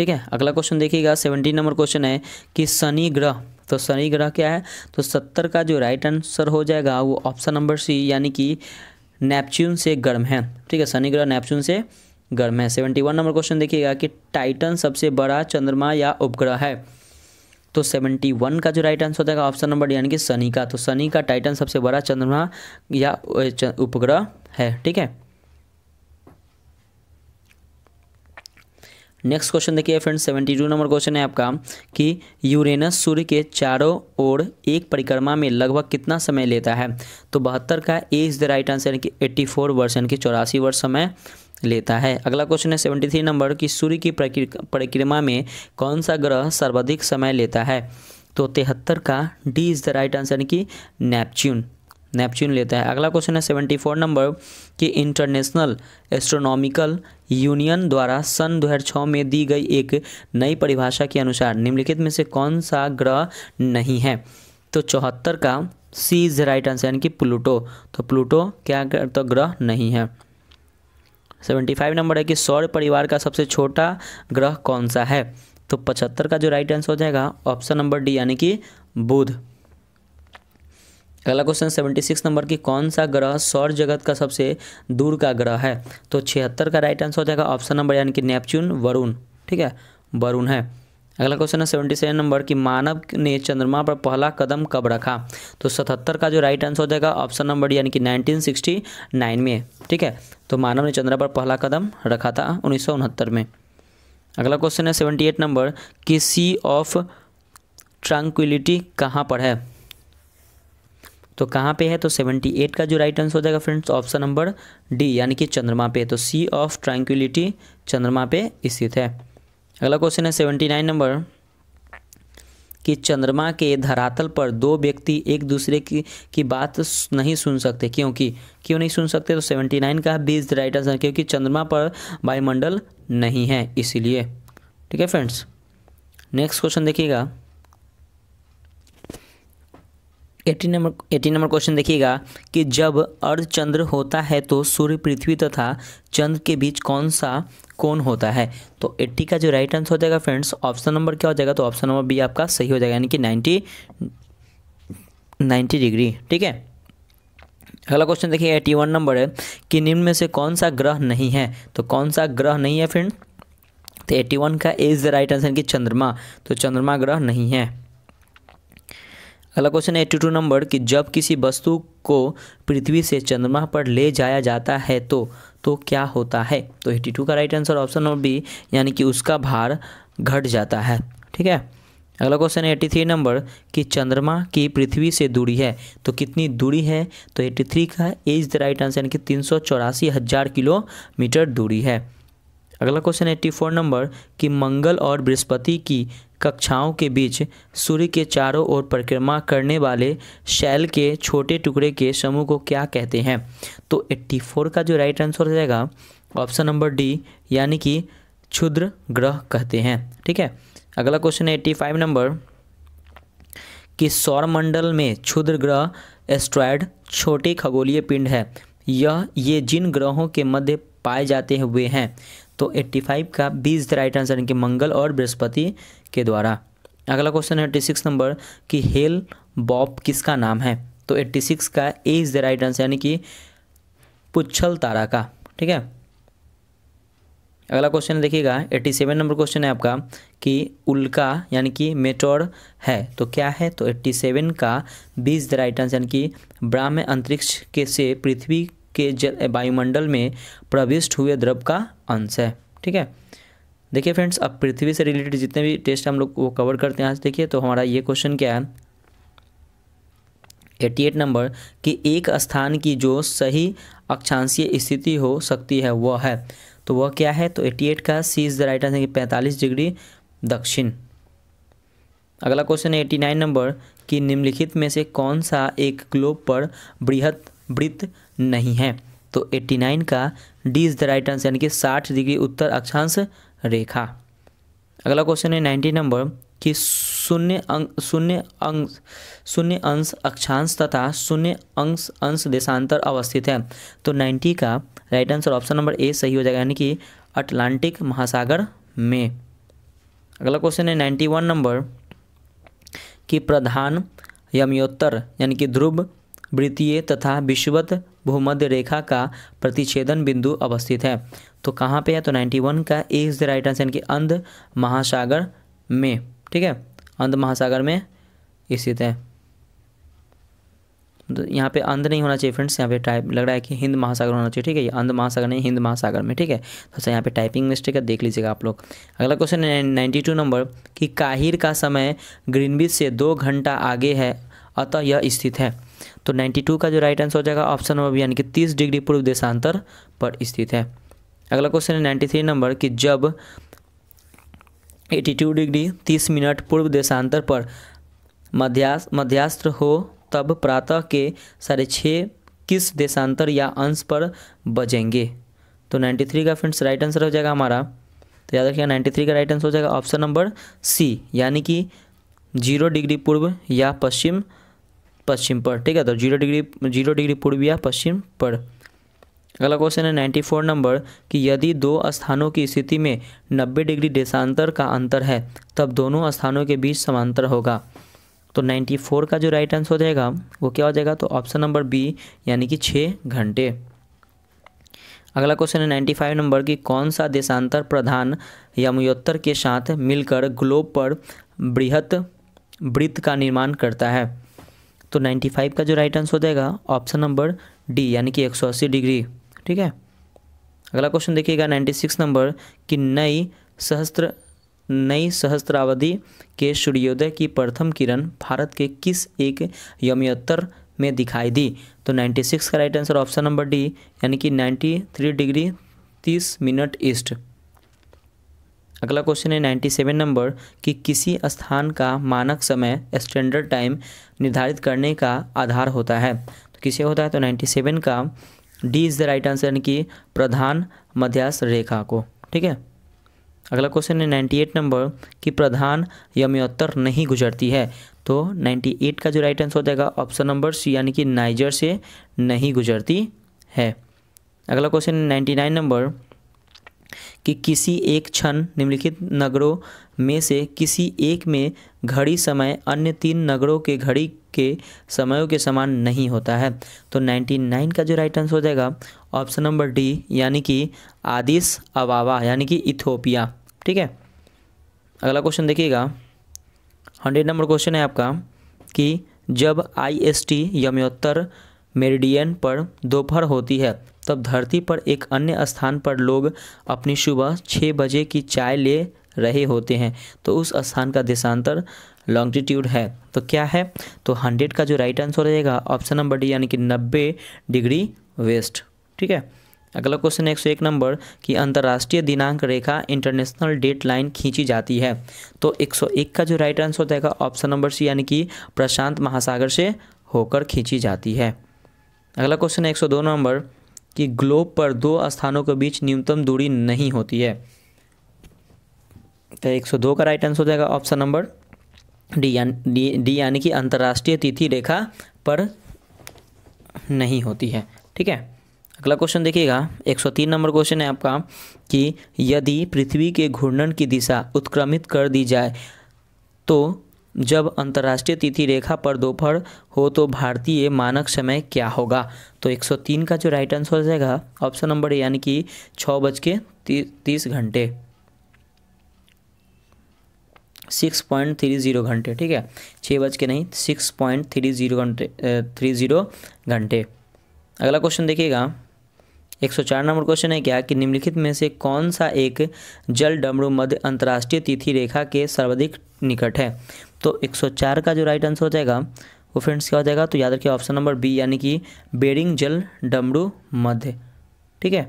ठीक है अगला क्वेश्चन देखिएगा सेवनटीन नंबर क्वेश्चन है कि शनि ग्रह तो शनि ग्रह क्या है तो सत्तर का जो राइट आंसर हो जाएगा वो ऑप्शन नंबर सी यानी कि नेपच्यून से गर्म है ठीक है शनि ग्रह नेपच्यून से गर्म है सेवेंटी वन नंबर क्वेश्चन देखिएगा कि टाइटन सबसे बड़ा चंद्रमा या उपग्रह है तो सेवेंटी वन का जो राइट आंसर हो जाएगा ऑप्शन नंबर यानी कि शनि का तो शनि का टाइटन सबसे बड़ा चंद्रमा या उपग्रह है ठीक है नेक्स्ट क्वेश्चन देखिए फ्रेंड्स टू नंबर क्वेश्चन है आपका कि यूरेनस सूर्य के चारों ओर एक परिक्रमा में लगभग कितना समय लेता है तो बहत्तर का A is the right answer कि फोर वर्ष यानी कि चौरासी वर्ष समय लेता है अगला क्वेश्चन है सेवेंटी थ्री नंबर कि सूर्य की परिक्रमा में कौन सा ग्रह सर्वाधिक समय लेता है तो तिहत्तर का D is the right answer यानी कि नेपच्यून नेपच्यून लेता है अगला क्वेश्चन है सेवेंटी फोर नंबर कि इंटरनेशनल एस्ट्रोनॉमिकल यूनियन द्वारा सन दो हजार छः में दी गई एक नई परिभाषा के अनुसार निम्नलिखित में से कौन सा ग्रह नहीं है तो चौहत्तर का सी इज राइट आंसर यानी कि प्लूटो तो प्लूटो क्या तो ग्रह नहीं है सेवेंटी फाइव नंबर है कि सौर परिवार का सबसे छोटा ग्रह कौन सा है तो पचहत्तर का जो राइट आंसर हो जाएगा ऑप्शन नंबर डी यानी कि बुध अगला क्वेश्चन सेवेंटी सिक्स नंबर की कौन सा ग्रह सौर जगत का सबसे दूर का ग्रह है तो छिहत्तर का राइट आंसर हो जाएगा ऑप्शन नंबर यानी कि नेपच्यून वरुण ठीक है वरुण है अगला क्वेश्चन है सेवेंटी सेवन नंबर कि मानव ने चंद्रमा पर पहला कदम कब रखा तो सतहत्तर का जो राइट आंसर हो जाएगा ऑप्शन नंबर यानी कि नाइनटीन सिक्सटी नाइन में ठीक है तो मानव ने चंद्रमा पर पहला कदम रखा था उन्नीस सौ उनहत्तर में अगला क्वेश्चन है सेवेंटी एट नंबर कि सी ऑफ ट्रांक्विलिटी कहाँ पर है तो कहाँ पे है तो 78 का जो राइट आंसर हो जाएगा फ्रेंड्स ऑप्शन नंबर डी यानी कि चंद्रमा पे तो सी ऑफ ट्रैंक्यूलिटी चंद्रमा पे स्थित है अगला क्वेश्चन है 79 नंबर कि चंद्रमा के धरातल पर दो व्यक्ति एक दूसरे की की बात नहीं सुन सकते क्योंकि क्यों नहीं सुन सकते तो 79 का बीज द राइट आंसर क्योंकि चंद्रमा पर वायुमंडल नहीं है इसीलिए ठीक है फ्रेंड्स नेक्स्ट क्वेश्चन देखिएगा eighteen number eighteen number question देखिएगा कि जब अर्ध चंद्र होता है तो सूर्य पृथ्वी तथा चंद्र के बीच कौन सा कौन होता है तो एट्टी का जो राइट आंसर हो जाएगा फ्रेंड्स ऑप्शन नंबर क्या हो जाएगा तो ऑप्शन नंबर बी आपका सही हो जाएगा यानी कि नाइन्टी नाइन्टी डिग्री ठीक है अगला क्वेश्चन देखिए एटी वन नंबर है कि निम्न में से कौन सा ग्रह नहीं है तो कौन सा ग्रह नहीं है फ्रेंड तो एट्टी वन का इज द राइट आंसर कि चंद्रमा तो चंद्रमा ग्रह नहीं है अगला क्वेश्चन है एट्टी टू नंबर कि जब किसी वस्तु को पृथ्वी से चंद्रमा पर ले जाया जाता है तो तो क्या होता है तो एट्टी टू का right answer option number B यानी कि उसका भार घट जाता है ठीक है अगला क्वेश्चन है एट्टी थ्री नंबर कि चंद्रमा की पृथ्वी से दूरी है तो कितनी दूरी है तो एट्टी थ्री का इज द राइट आंसर यानी कि तीन सौ चौरासी हज़ार किलोमीटर दूरी है अगला क्वेश्चन है एट्टी फोर नंबर कि मंगल और बृहस्पति की कक्षाओं के बीच सूर्य के चारों ओर परिक्रमा करने वाले शैल के छोटे टुकड़े के समूह को क्या कहते हैं तो एट्टी फोर का जो राइट आंसर हो जाएगा ऑप्शन नंबर डी यानी कि क्षुद्र ग्रह कहते हैं ठीक है अगला क्वेश्चन है फाइव नंबर कि सौरमंडल में क्षुद्र ग्रह एस्ट्रॉयड छोटे खगोलीय पिंड है यह ये जिन ग्रहों के मध्य पाए जाते हुए हैं तो 85 का B is the right answer कि मंगल और बृहस्पति के द्वारा अगला क्वेश्चन है 86 नंबर कि हेल बॉब किसका नाम है तो 86 का A is the right answer यानी कि पुच्छल तारा का ठीक है अगला क्वेश्चन देखिएगा 87 नंबर क्वेश्चन है आपका कि उल्का यानी कि मेटोर है तो क्या है तो 87 का B is the right answer यानी कि ब्राह्म अंतरिक्ष के से पृथ्वी के जल वायुमंडल में प्रविष्ट हुए द्रव का अंश है ठीक है देखिए फ्रेंड्स अब पृथ्वी से रिलेटेड जितने भी टेस्ट हम लोग वो कवर करते हैं आज देखिए तो हमारा ये क्वेश्चन क्या है एटी एट नंबर कि एक स्थान की जो सही अक्षांशीय स्थिति हो सकती है वह है तो वह क्या है तो एटी एट का C is the right answer पैंतालीस डिग्री दक्षिण अगला क्वेश्चन है एटी नाइन नंबर कि निम्नलिखित में से कौन सा एक ग्लोब पर बृहद वृत्त नहीं है तो 89 का D is the right answer यानी कि 60 डिग्री उत्तर अक्षांश रेखा अगला क्वेश्चन है 90 नंबर कि शून्य अंक शून्य अंश शून्य अंश अक्षांश तथा शून्य अंश अंश देशांतर अवस्थित है तो 90 का right answer option number A सही हो जाएगा यानी कि अटलांटिक महासागर में अगला क्वेश्चन है 91 नंबर कि प्रधान यमयोत्तर यानी कि ध्रुव वृत्तीय तथा विश्वत भूमध्य रेखा का प्रतिच्छेदन बिंदु अवस्थित है तो कहाँ पे है तो 91 का A is the right answer यानी कि अंध महासागर में ठीक है अंध महासागर में स्थित है तो यहाँ पे अंध नहीं होना चाहिए फ्रेंड्स यहाँ पे टाइप लग रहा है कि हिंद महासागर होना चाहिए ठीक है ये अंध महासागर नहीं हिंद महासागर में ठीक है तो सर यहाँ पे टाइपिंग मिस्टेक है देख लीजिएगा आप लोग अगला क्वेश्चन है नाइन्टी टू नंबर कि काहिर का समय ग्रीनबिज से दो घंटा आगे है अतः यह स्थित है तो 92 का जो राइट आंसर हो जाएगा ऑप्शन नंबर यानी कि 30 डिग्री पूर्व देशांतर पर स्थित है अगला क्वेश्चन है 93 नंबर कि जब 82 डिग्री 30 मिनट पूर्व देशांतर पर मध्यास मध्यास्त्र हो तब प्रातः के साढ़े छः किस देशांतर या अंश पर बजेंगे तो थ्री का फ्रेंड्स राइट आंसर हो जाएगा हमारा तो याद रखिएगा 93 का राइट आंसर हो जाएगा ऑप्शन नंबर सी यानी कि जीरो डिग्री पूर्व या पश्चिम पश्चिम पर ठीक है तो जीरो डिग्री जीरो डिग्री पूर्व या पश्चिम पर अगला क्वेश्चन है नाइन्टी फोर नंबर कि यदि दो स्थानों की स्थिति में नब्बे डिग्री देशांतर का अंतर है तब दोनों स्थानों के बीच समांतर होगा तो नाइन्टी फोर का जो राइट आंसर हो जाएगा वो क्या हो जाएगा तो ऑप्शन नंबर बी यानी कि छः घंटे अगला क्वेश्चन है नाइन्टी फाइव नंबर कि कौन सा देशांतर प्रधान यमयोत्तर के साथ मिलकर ग्लोब पर बृहत वृत्त का निर्माण करता है तो 95 का जो राइट आंसर हो जाएगा ऑप्शन नंबर डी यानी कि 180 डिग्री ठीक है अगला क्वेश्चन देखिएगा 96 नंबर कि नई सहस्त्र नई सहस्त्रावधि के सूर्योदय की प्रथम किरण भारत के किस एक यमयोत्तर में दिखाई दी तो 96 का right answer option number D यानी कि 93 डिग्री 30 मिनट ईस्ट अगला क्वेश्चन है 97 नंबर कि किसी स्थान का मानक समय स्टैंडर्ड टाइम निर्धारित करने का आधार होता है तो किसे होता है तो 97 का D is the right answer यानी कि प्रधान मध्यास रेखा को ठीक है अगला क्वेश्चन है 98 नंबर कि प्रधान यम्योत्तर नहीं गुजरती है तो 98 का जो राइट आंसर हो जाएगा ऑप्शन नंबर सी यानी कि नाइजर से नहीं गुजरती है अगला क्वेश्चन है नाइन नंबर कि किसी एक क्षण निम्नलिखित नगरों में से किसी एक में घड़ी समय अन्य तीन नगरों के घड़ी के समयों के समान नहीं होता है तो 99 का जो राइट आंसर हो जाएगा ऑप्शन नंबर डी यानी कि आदिस अबावा यानी कि इथोपिया ठीक है अगला क्वेश्चन देखिएगा हंड्रेड नंबर क्वेश्चन है आपका कि जब आई एस टी यमोत्तर मेरिडियन पर दोपहर होती है तब धरती पर एक अन्य स्थान पर लोग अपनी सुबह छः बजे की चाय ले रहे होते हैं तो उस स्थान का देशांतर लॉन्गिट्यूड है तो क्या है तो हंड्रेड का जो राइट आंसर रहेगा ऑप्शन नंबर डी यानी कि नब्बे डिग्री वेस्ट ठीक है अगला क्वेश्चन है एक सौ एक नंबर कि अंतर्राष्ट्रीय दिनांक रेखा इंटरनेशनल डेट लाइन खींची जाती है तो 101 का जो राइट आंसर रहेगा ऑप्शन नंबर सी यानी कि प्रशांत महासागर से होकर खींची जाती है अगला क्वेश्चन है एक सौ दो नंबर कि ग्लोब पर दो स्थानों के बीच न्यूनतम दूरी नहीं होती है तो 102 का राइट आंसर हो जाएगा ऑप्शन नंबर डी यानी डी यानी कि अंतर्राष्ट्रीय तिथि रेखा पर नहीं होती है ठीक है अगला क्वेश्चन देखिएगा 103 नंबर क्वेश्चन है आपका कि यदि पृथ्वी के घूर्णन की दिशा उत्क्रमित कर दी जाए तो जब अंतर्राष्ट्रीय तिथि रेखा पर दोपहर हो तो भारतीय मानक समय क्या होगा तो 103 का जो राइट आंसर हो जाएगा ऑप्शन नंबर यानी कि छः बज के तीस घंटे सिक्स पॉइंट थ्री ज़ीरो घंटे ठीक है छः बज के नहीं सिक्स पॉइंट थ्री ज़ीरो घंटे थ्री ज़ीरो घंटे अगला क्वेश्चन देखिएगा एक सौ चार नंबर क्वेश्चन है क्या कि निम्नलिखित में से कौन सा एक जल डमरू मध्य अंतर्राष्ट्रीय तिथि रेखा के सर्वाधिक निकट है तो 104 का जो राइट आंसर हो जाएगा वो फ्रेंड्स क्या हो जाएगा तो याद रखिए ऑप्शन नंबर बी यानी कि बेरिंग जल डमरू मध्य ठीक है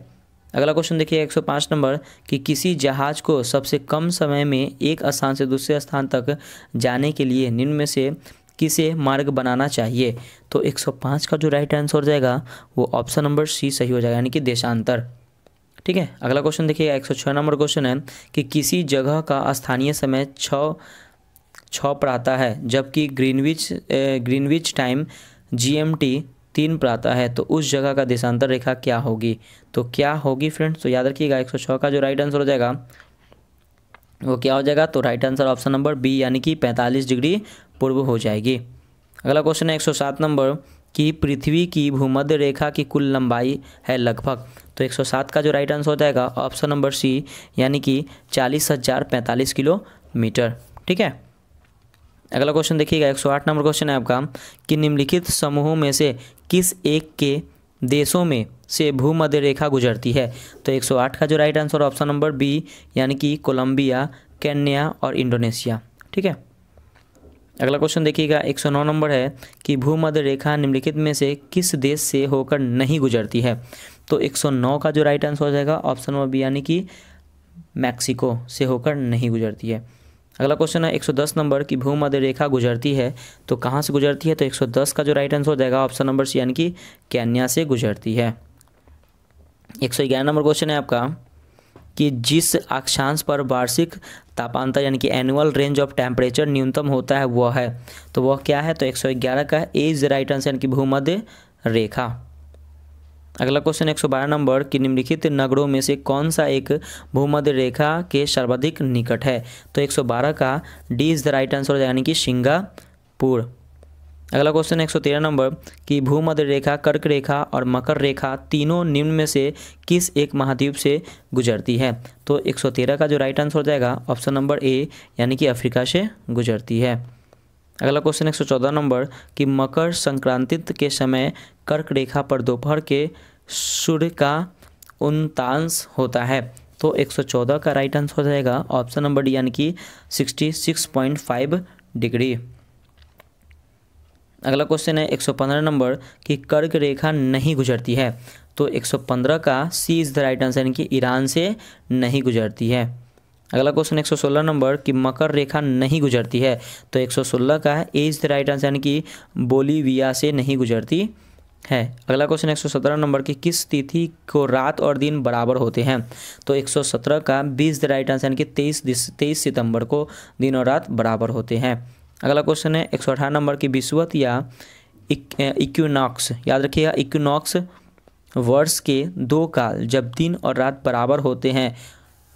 अगला क्वेश्चन देखिए 105 नंबर कि किसी जहाज को सबसे कम समय में एक स्थान से दूसरे स्थान तक जाने के लिए निम्न में से किसे मार्ग बनाना चाहिए तो 105 का जो राइट आंसर हो जाएगा वो ऑप्शन नंबर सी सही हो जाएगा यानी कि देशांतर ठीक है अगला क्वेश्चन देखिए 106 नंबर क्वेश्चन है कि किसी जगह का स्थानीय समय छः छः प्रातः है जबकि ग्रीनविच ग्रीनविच टाइम जीएमटी तीन प्रातः है तो उस जगह का देशांतर रेखा क्या होगी तो क्या होगी फ्रेंड्स तो याद रखिएगा एक सौ छः का जो राइट आंसर हो जाएगा वो क्या हो जाएगा तो right answer option number B यानी कि पैंतालीस डिग्री पूर्व हो जाएगी अगला क्वेश्चन है एक सौ सात नंबर कि पृथ्वी की भूमध्य रेखा की कुल लंबाई है लगभग तो 107 का जो राइट आंसर हो जाएगा ऑप्शन नंबर सी यानी कि चालीस हज़ार पैंतालीस किलोमीटर ठीक है अगला क्वेश्चन देखिएगा एक सौ आठ नंबर क्वेश्चन है आपका कि निम्नलिखित समूहों में से किस एक के देशों में से भूमध्य रेखा गुजरती है तो 108 का जो right answer option number B यानी कि कोलंबिया केन्या और इंडोनेशिया ठीक है अगला क्वेश्चन देखिएगा 109 नंबर है कि भूमध्य रेखा निम्नलिखित में से किस देश से होकर नहीं गुजरती है तो 109 का जो राइट आंसर हो जाएगा ऑप्शन नंबर बी यानी कि मैक्सिको से होकर नहीं गुजरती है अगला क्वेश्चन है 110 नंबर की भूमध्य रेखा गुजरती है तो कहाँ से गुजरती है तो 110 का जो राइट आंसर हो जाएगा ऑप्शन नंबर सी यानी कि कैन्या से गुजरती है एक नंबर क्वेश्चन है आपका कि जिस अक्षांश पर वार्षिक तापांतर यानी कि एनुअल रेंज ऑफ टेम्परेचर न्यूनतम होता है वह है तो वह क्या है तो एक का ए इज राइट आंसर यानी कि भूमध्य रेखा अगला क्वेश्चन बारह नंबर कि निम्नलिखित नगरों में से कौन सा एक भूमध्य रेखा के सर्वाधिक निकट है तो 112 का D is the right answer हो यानी कि सिंगापुर अगला क्वेश्चन तेरह नंबर कि भूमध्य रेखा कर्क रेखा और मकर रेखा तीनों निम्न में से किस एक महाद्वीप से गुजरती है तो 113 का जो राइट आंसर हो जाएगा ऑप्शन नंबर ए यानी कि अफ्रीका से गुजरती है अगला क्वेश्चन एक सौ चौदह नंबर कि मकर संक्रांति के समय कर्क रेखा पर दोपहर के सूर्य का उनतांश होता है तो 114 का राइट आंसर हो जाएगा ऑप्शन नंबर डी यानी कि 66.5 डिग्री अगला क्वेश्चन है 115 नंबर कि कर्क रेखा नहीं गुजरती है तो 115 का C is the right answer यानी कि ईरान से नहीं गुजरती है अगला क्वेश्चन 116 नंबर कि मकर रेखा नहीं गुजरती है तो 116 का है इज द राइट आंसर यानी कि बोलीविया से नहीं गुजरती है अगला क्वेश्चन 117 नंबर की किस तिथि को रात और दिन बराबर होते हैं तो 117 का बीस द राइट आंसर यानी कि तेईस तेईस सितंबर को दिन और रात बराबर होते हैं अगला क्वेश्चन है एक नंबर की विश्वत या इक्विनॉक्स याद रखिएगा इक्विनॉक्स वर्ष के दो काल जब दिन और रात बराबर होते हैं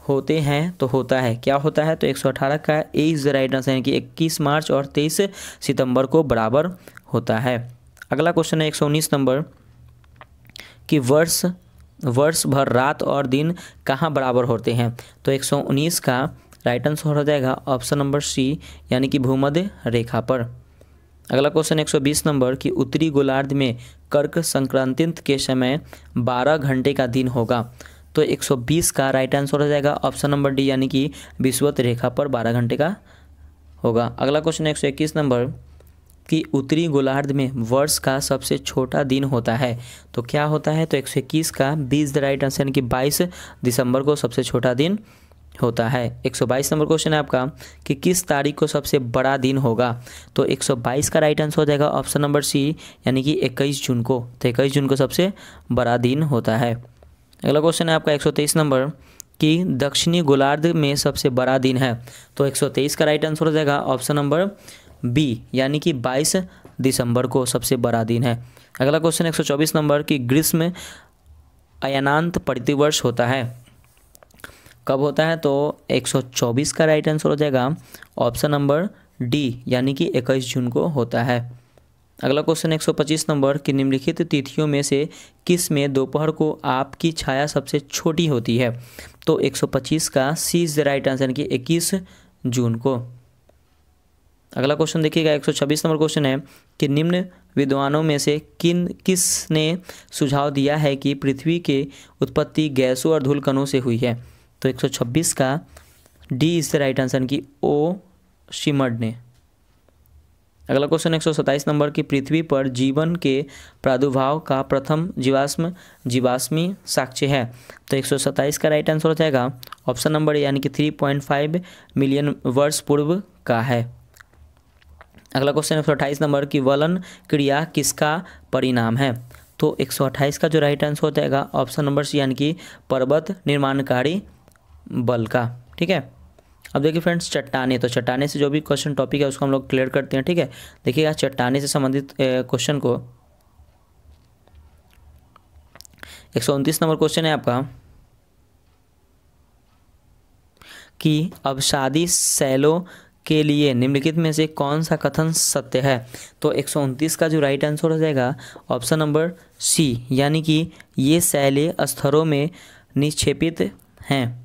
होते हैं तो होता है क्या होता है तो 118 का ए इज़ राइट आंसर यानी कि 21 मार्च और 23 सितंबर को बराबर होता है अगला क्वेश्चन है 119 नंबर कि वर्ष वर्ष भर रात और दिन कहाँ बराबर होते हैं तो 119 का राइट आंसर हो जाएगा ऑप्शन नंबर सी यानी कि भूमध्य रेखा पर अगला क्वेश्चन 120 नंबर कि उत्तरी गोलार्ध में कर्क संक्रांति के समय 12 घंटे का दिन होगा तो 120 का राइट आंसर हो जाएगा ऑप्शन नंबर डी यानी कि विश्वत रेखा पर 12 घंटे का होगा अगला क्वेश्चन है एक नंबर कि उत्तरी गोलार्ध में वर्ष का सबसे छोटा दिन होता है तो क्या होता है तो एक का बीस द राइट आंसर यानी कि बाईस दिसंबर को सबसे छोटा दिन होता है 122 नंबर क्वेश्चन है आपका कि किस तारीख को सबसे बड़ा दिन होगा तो 122 का राइट आंसर हो जाएगा ऑप्शन नंबर सी यानी कि 21 जून को तो 21 जून को सबसे बड़ा दिन होता है अगला क्वेश्चन है आपका 123 नंबर कि दक्षिणी गोलार्ध में सबसे बड़ा दिन है तो 123 का राइट आंसर हो जाएगा ऑप्शन नंबर बी यानी कि 22 दिसंबर को सबसे बड़ा दिन है अगला क्वेश्चन 124 नंबर कि ग्रीष्म अयनांत प्रतिवर्ष होता है कब होता है तो 124 का राइट आंसर हो जाएगा ऑप्शन नंबर डी यानी कि 21 जून को होता है अगला क्वेश्चन पच्चीस नंबर कि निम्नलिखित तिथियों में से किस में दोपहर को आपकी छाया सबसे छोटी होती है तो 125 का C is the right answer कि 21 जून को अगला क्वेश्चन देखिएगा 126 नंबर क्वेश्चन है कि निम्न विद्वानों में से किन किस ने सुझाव दिया है कि पृथ्वी के उत्पत्ति गैसों और धूलकणों से हुई है तो 126 का D is the right answer की ओ शिमड ने अगला क्वेश्चन एक नंबर की पृथ्वी पर जीवन के प्रादुर्भाव का प्रथम जीवाश्म जीवाश्मी साक्ष्य है तो एक का राइट आंसर हो जाएगा ऑप्शन नंबर यानी कि 3.5 मिलियन वर्ष पूर्व का है अगला क्वेश्चन एक नंबर की वलन क्रिया किसका परिणाम है तो एक का जो राइट आंसर हो जाएगा ऑप्शन नंबर सी यानी कि पर्वत निर्माणकारी बल का ठीक है अब देखिए फ्रेंड्स चट्टाने तो चट्टाने से जो भी क्वेश्चन टॉपिक है उसको हम लोग क्लियर करते हैं ठीक है देखिएगा चट्टाने से संबंधित क्वेश्चन को एक नंबर क्वेश्चन है आपका कि शादी सैलो के लिए निम्नलिखित में से कौन सा कथन सत्य है तो एक का जो राइट आंसर हो जाएगा ऑप्शन नंबर सी यानी कि ये सैले स्तरों में निक्षेपित हैं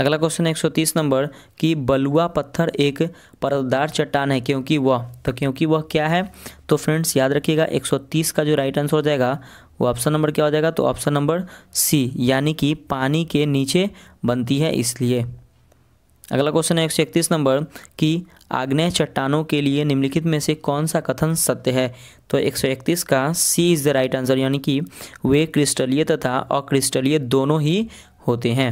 अगला क्वेश्चन है तीस नंबर कि बलुआ पत्थर एक परतदार चट्टान है क्योंकि वह तो क्योंकि वह क्या है तो फ्रेंड्स याद रखिएगा 130 का जो राइट आंसर हो जाएगा वो ऑप्शन नंबर क्या हो जाएगा तो ऑप्शन नंबर सी यानी कि पानी के नीचे बनती है इसलिए अगला क्वेश्चन है एक नंबर कि आग्नेय चट्टानों के लिए निम्नलिखित में से कौन सा कथन सत्य है तो 131 का C is the right answer यानी कि वे क्रिस्टलीय तथा अक्रिस्टलीय दोनों ही होते हैं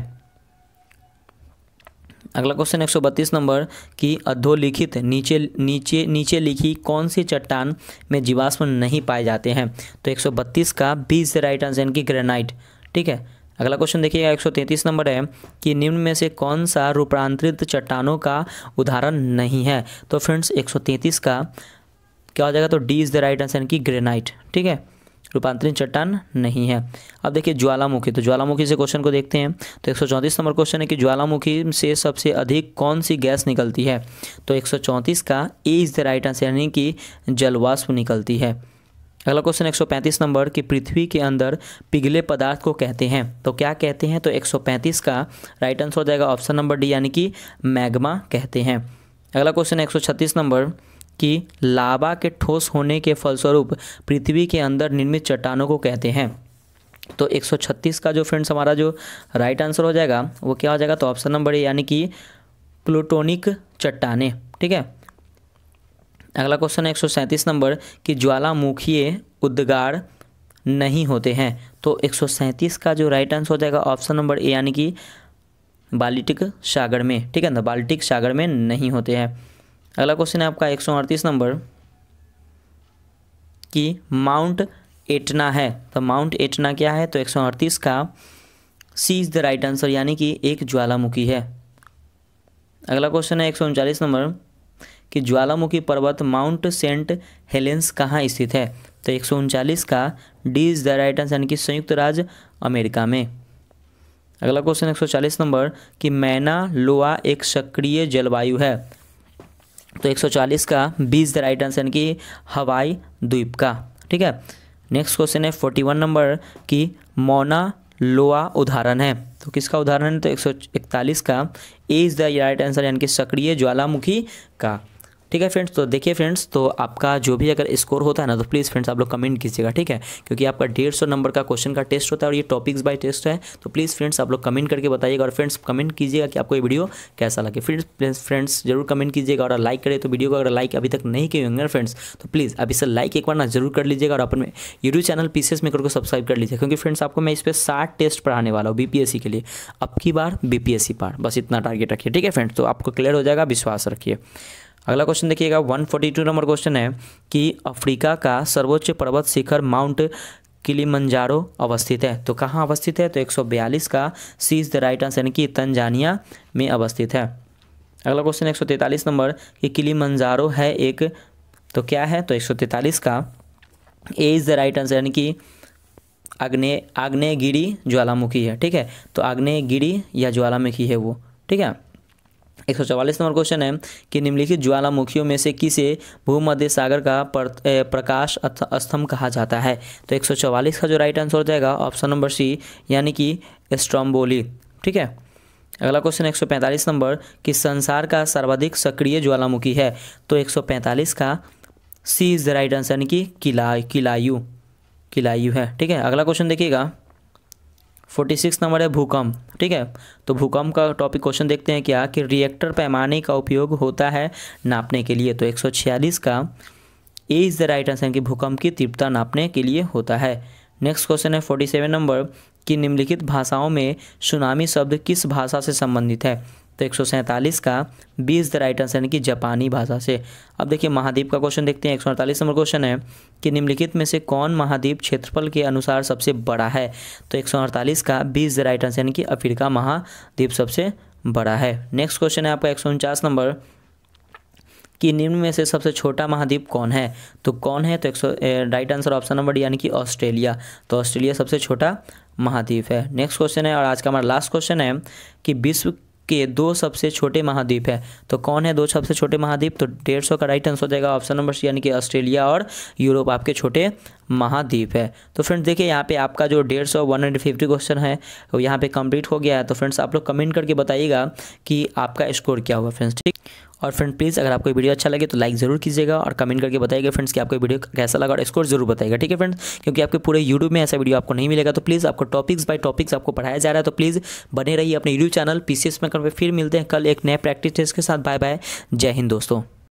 अगला क्वेश्चन एक नंबर की अधोलिखित नीचे नीचे नीचे लिखी कौन सी चट्टान में जीवाश्म नहीं पाए जाते हैं तो 132 का बी से राइट आंसर यानी कि ग्रेनाइट ठीक है अगला क्वेश्चन देखिएगा 133 नंबर है कि निम्न में से कौन सा रूपांतरित चट्टानों का उदाहरण नहीं है तो फ्रेंड्स 133 का क्या हो जाएगा तो D is the right answer यानी कि ग्रेनाइट ठीक है रूपांतरित चट्टान नहीं है अब देखिए ज्वालामुखी तो ज्वालामुखी से क्वेश्चन को देखते हैं तो एक नंबर क्वेश्चन है कि ज्वालामुखी से सबसे अधिक कौन सी गैस निकलती है तो एक का A is the right answer यानी कि जलवाष्प निकलती है अगला क्वेश्चन 135 नंबर कि पृथ्वी के अंदर पिघले पदार्थ को कहते हैं तो क्या कहते हैं तो 135 का राइट आंसर हो जाएगा ऑप्शन नंबर डी यानी कि मैग्मा कहते हैं अगला क्वेश्चन 136 नंबर कि लावा के ठोस होने के फलस्वरूप पृथ्वी के अंदर निर्मित चट्टानों को कहते हैं तो 136 का जो फ्रेंड्स हमारा जो राइट आंसर हो जाएगा वो क्या हो जाएगा तो ऑप्शन नंबर ए यानी कि प्लूटोनिक चट्टाने ठीक है अगला क्वेश्चन है एक नंबर कि ज्वालामुखीय उद्गार नहीं होते हैं तो एक का जो राइट आंसर हो जाएगा ऑप्शन नंबर ए यानी कि बाल्टिक सागर में ठीक है ना बाल्टिक सागर में नहीं होते हैं अगला क्वेश्चन है आपका एक सौ अड़तीस नंबर कि माउंट एटना है तो माउंट एटना क्या है तो एक सौ अड़तीस का C is the right answer यानी कि एक ज्वालामुखी है अगला क्वेश्चन है एक सौ उनचालीस नंबर कि ज्वालामुखी पर्वत माउंट सेंट हेलेंस कहाँ स्थित है तो एक सौ उनचालीस का D is the right answer यानी कि संयुक्त राज्य अमेरिका में अगला क्वेश्चन एक सौ चालीस नंबर कि मैना लोआ एक सक्रिय जलवायु है तो 140 का B is the right answer की हवाई द्वीप का ठीक है नेक्स्ट क्वेश्चन है 41 नंबर की मोना लोआ उदाहरण है तो किसका उदाहरण है तो 141 का A is the right answer यानी कि सक्रिय ज्वालामुखी का ठीक है फ्रेंड्स तो देखिए फ्रेंड्स तो आपका जो भी अगर स्कोर होता है ना तो प्लीज़ फ्रेंड्स आप लोग कमेंट कीजिएगा ठीक है क्योंकि आपका डेढ़ सौ नंबर का क्वेश्चन का टेस्ट होता है और ये टॉपिक्स बाय टेस्ट है तो प्लीज़ फ्रेंड्स आप लोग कमेंट करके बताइएगा और फ्रेंड्स कमेंट कीजिएगा कि आपको ये वीडियो कैसा लगे फ्रेंड्स फ्रेंड्स जरूर कमेंट कीजिएगा और लाइक करें तो वीडियो को अगर लाइक अभी तक नहीं किए होंगे फ्रेंड्स तो प्लीज़ अभी इसे लाइक एक बार ना जरूर कर लीजिएगा और अपने यूट्यूब चैनल पीसीएस मेकर को सब्सक्राइब कर लीजिए क्योंकि फ्रेंड्स आपको मैं इस पर साठ टेस्ट पढ़ाने वाला हूँ बीपीएससी के लिए अब की बार बीपीएससी पार बस इतना टारगेट रखिए ठीक है फ्रेंड्स तो आपको क्लियर हो जाएगा विश्वास रखिए अगला क्वेश्चन देखिएगा 142 नंबर क्वेश्चन है कि अफ्रीका का सर्वोच्च पर्वत शिखर माउंट मंजारो अवस्थित है तो कहाँ अवस्थित है तो 142 का C is the right answer यानी कि तंजानिया में अवस्थित है अगला क्वेश्चन एक सौ तैंतालीस नंबर कि मंजारो है एक तो क्या है तो एक सौ तैंतालीस का A is the right answer यानी कि आग्ने आग्नेयगिरी ज्वालामुखी है ठीक है तो आग्नेयगिरी या ज्वालामुखी है वो ठीक है एक सौ चवालीस नंबर क्वेश्चन है कि निम्नलिखित ज्वालामुखियों में से किसे भूमध्य सागर का प्रकाश स्तंभ कहा जाता है तो एक सौ चवालीस का जो राइट आंसर हो जाएगा ऑप्शन नंबर सी यानी कि स्ट्रॉम्बोली ठीक है अगला क्वेश्चन एक सौ पैंतालीस नंबर कि संसार का सर्वाधिक सक्रिय ज्वालामुखी है तो एक सौ पैंतालीस का C is the right answer यानी कि किला किलायु किलायु है ठीक है अगला क्वेश्चन देखिएगा फोर्टी सिक्स नंबर है भूकंप ठीक है तो भूकंप का टॉपिक क्वेश्चन देखते हैं क्या कि रिएक्टर पैमाने का उपयोग होता है नापने के लिए तो एक सौ छियालीस का A is the right answer कि भूकंप की तीव्रता नापने के लिए होता है नेक्स्ट क्वेश्चन है फोर्टी सेवन नंबर कि निम्नलिखित भाषाओं में सुनामी शब्द किस भाषा से संबंधित है तो एक का बीज द राइट आंसर यानी कि जापानी भाषा से अब देखिए महाद्वीप का क्वेश्चन देखते हैं एक नंबर क्वेश्चन है कि निम्नलिखित में से कौन महाद्वीप क्षेत्रफल के अनुसार सबसे बड़ा है तो एक का बी द राइट आंसर यानी कि अफ्रीका महाद्वीप सबसे बड़ा है नेक्स्ट क्वेश्चन है आपका एक नंबर कि निम्न में से सबसे छोटा महाद्वीप कौन है तो कौन है तो एक राइट आंसर ऑप्शन नंबर यानी कि ऑस्ट्रेलिया तो ऑस्ट्रेलिया सबसे छोटा महाद्वीप है नेक्स्ट क्वेश्चन है और आज का हमारा लास्ट क्वेश्चन है कि विश्व के दो सबसे छोटे महाद्वीप है तो कौन है दो सबसे छोटे महाद्वीप तो डेढ़ सौ का राइट आंसर हो जाएगा ऑप्शन नंबर सी यानी कि ऑस्ट्रेलिया और यूरोप आपके छोटे महाद्वीप है तो फ्रेंड्स देखिए यहाँ पे आपका जो डेढ़ सौ वन हंड्रेड फिफ्टी क्वेश्चन है वो यहाँ पे कंप्लीट हो गया है तो फ्रेंड्स आप लोग कमेंट करके बताइएगा कि आपका स्कोर क्या हुआ फ्रेंड्स ठीक और फ्रेंड प्लीज़ अगर आपको वीडियो अच्छा लगे तो लाइक ज़रूर कीजिएगा और कमेंट करके बताइएगा फ्रेंड्स कि आपको वीडियो कैसा लगा और स्कोर जरूर बताएगा ठीक है फ्रेंड्स क्योंकि आपके पूरे यूट्यूब में ऐसा वीडियो आपको नहीं मिलेगा तो प्लीज़ आपको टॉपिक्स बाय टॉपिक्स आपको पढ़ाया जा रहा है तो प्लीज़ बने रहिए अपने YouTube channel P C S में फिर मिलते हैं कल एक नए प्रैक्टिस टेस्ट के साथ बाय बाय जय हिंद दोस्तों